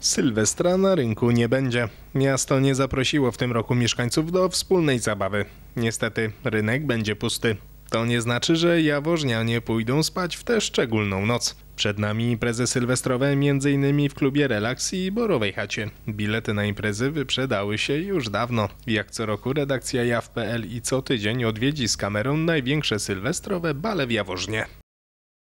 Sylwestra na rynku nie będzie. Miasto nie zaprosiło w tym roku mieszkańców do wspólnej zabawy. Niestety rynek będzie pusty. To nie znaczy, że jaworznianie pójdą spać w tę szczególną noc. Przed nami imprezy sylwestrowe m.in. w klubie Relax i Borowej Chacie. Bilety na imprezy wyprzedały się już dawno. Jak co roku redakcja jaw.pl i co tydzień odwiedzi z kamerą największe sylwestrowe bale w Jaworznie.